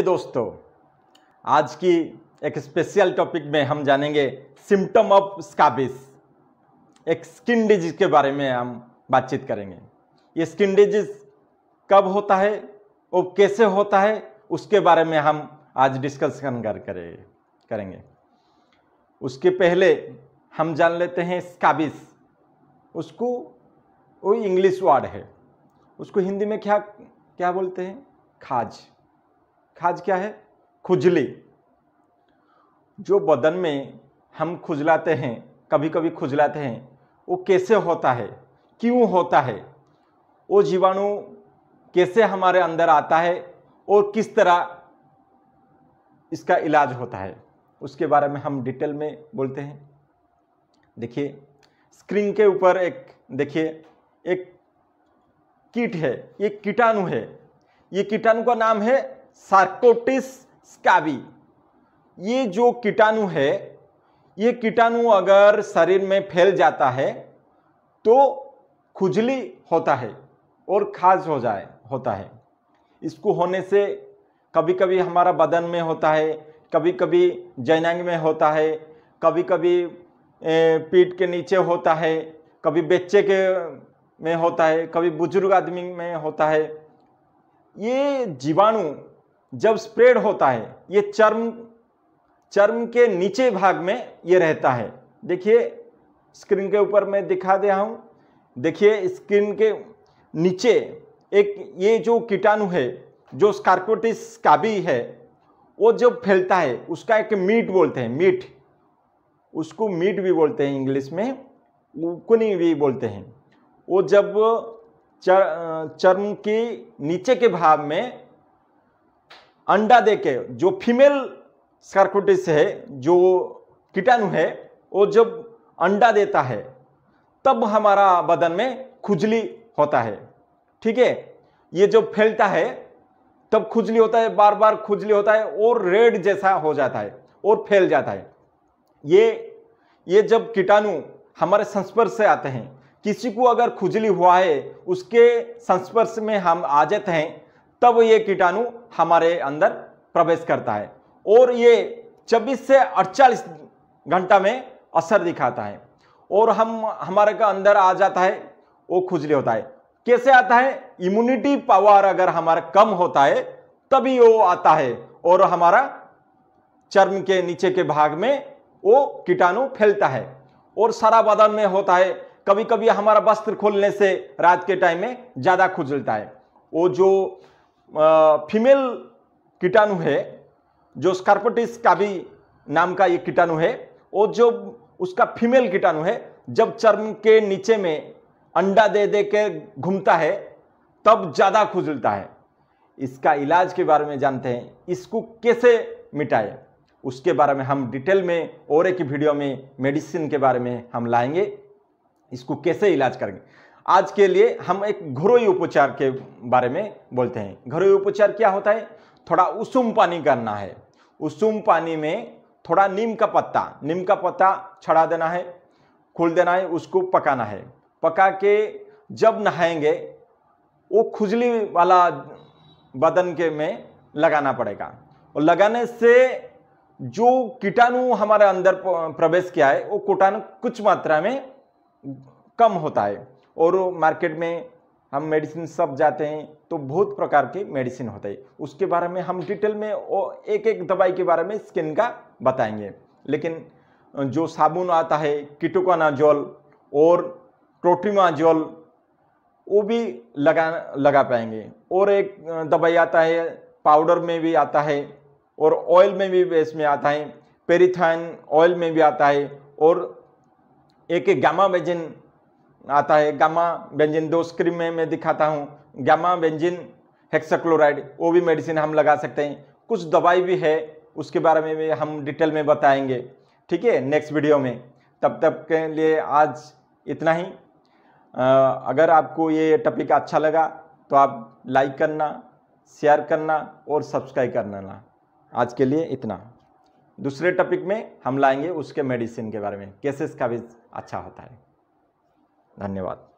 नमस्ते दोस्तों आज की एक स्पेशल टॉपिक में हम जानेंगे सिम्टम ऑफ स्काबिस एक स्किन डिजीज के बारे में हम बातचीत करेंगे ये स्किन डिजीज कब होता है और कैसे होता है उसके बारे में हम आज डिस्कशन कर करेंगे करेंगे उसके पहले हम जान लेते हैं स्काबिस उसको वो इंग्लिश वर्ड है उसको हिंदी में क्या क्या बोलते हैं खाज खाज क्या है खुजली जो बदन में हम खुजलाते हैं कभी कभी खुजलाते हैं वो कैसे होता है क्यों होता है वो जीवाणु कैसे हमारे अंदर आता है और किस तरह इसका इलाज होता है उसके बारे में हम डिटेल में बोलते हैं देखिए स्क्रीन के ऊपर एक देखिए एक कीट है ये कीटाणु है ये कीटाणु का नाम है सार्कोटिस स्कावी ये जो कीटाणु है ये कीटाणु अगर शरीर में फैल जाता है तो खुजली होता है और खाज हो जाए होता है इसको होने से कभी कभी हमारा बदन में होता है कभी कभी जैनांग में होता है कभी कभी पीठ के नीचे होता है कभी बच्चे के में होता है कभी बुजुर्ग आदमी में होता है ये जीवाणु जब स्प्रेड होता है ये चर्म चर्म के नीचे भाग में ये रहता है देखिए स्क्रीन के ऊपर मैं दिखा दिया हूँ देखिए स्क्रीन के नीचे एक ये जो कीटाणु है जो स्कॉर्पोटिस का भी है वो जो फैलता है उसका एक मीट बोलते हैं मीट उसको मीट भी बोलते हैं इंग्लिश में उकनी भी बोलते हैं वो जब चर, चर्म के नीचे के भाग में अंडा दे के जो फीमेल स्कारकोटिस है जो कीटाणु है वो जब अंडा देता है तब हमारा बदन में खुजली होता है ठीक है ये जब फैलता है तब खुजली होता है बार बार खुजली होता है और रेड जैसा हो जाता है और फैल जाता है ये ये जब कीटाणु हमारे संस्पर्श से आते हैं किसी को अगर खुजली हुआ है उसके संस्पर्श में हम आ जाते हैं तब ये कीटाणु हमारे अंदर प्रवेश करता है और ये 24 से 48 घंटा में असर दिखाता है और हम हमारे का अंदर आ जाता है वो खुजली होता है कैसे आता है इम्यूनिटी पावर अगर हमारा कम होता है तभी वो आता है और हमारा चर्म के नीचे के भाग में वो कीटाणु फैलता है और सारा बदन में होता है कभी कभी हमारा वस्त्र खोलने से रात के टाइम में ज़्यादा खुजलता है वो जो फीमेल कीटाणु है जो स्कारपोटिस का भी नाम का ये कीटाणु है वो जो उसका फीमेल कीटाणु है जब चर्म के नीचे में अंडा दे दे के घूमता है तब ज़्यादा खुजलता है इसका इलाज के बारे में जानते हैं इसको कैसे मिटाएं उसके बारे में हम डिटेल में और एक वीडियो में मेडिसिन के बारे में हम लाएंगे इसको कैसे इलाज करेंगे आज के लिए हम एक घरोई उपचार के बारे में बोलते हैं घरोई उपचार क्या होता है थोड़ा उसुम पानी करना है उसुम पानी में थोड़ा नीम का पत्ता नीम का पत्ता छड़ा देना है खुल देना है उसको पकाना है पका के जब नहाएंगे वो खुजली वाला बदन के में लगाना पड़ेगा और लगाने से जो कीटाणु हमारे अंदर प्रवेश किया है वो कीटाणु कुछ मात्रा में कम होता है और मार्केट में हम मेडिसिन सब जाते हैं तो बहुत प्रकार के मेडिसिन होते हैं उसके बारे में हम डिटेल में एक एक दवाई के बारे में स्किन का बताएंगे लेकिन जो साबुन आता है किटोकानाजोल और प्रोटीमाजोल वो भी लगा लगा पाएंगे और एक दवाई आता है पाउडर में भी आता है और ऑयल में भी बेस में आता है पेरीथाइन ऑयल में भी आता है और एक गामा बेजिन आता है गामा बेंजिन दो स्क्रीन में मैं दिखाता हूँ गामा बेंजिन हेक्साक्लोराइड वो भी मेडिसिन हम लगा सकते हैं कुछ दवाई भी है उसके बारे में भी हम डिटेल में बताएंगे ठीक है नेक्स्ट वीडियो में तब तक के लिए आज इतना ही अगर आपको ये टॉपिक अच्छा लगा तो आप लाइक करना शेयर करना और सब्सक्राइब करना ना आज के लिए इतना दूसरे टॉपिक में हम लाएंगे उसके मेडिसिन के बारे में केसेस का भी अच्छा होता है धन्यवाद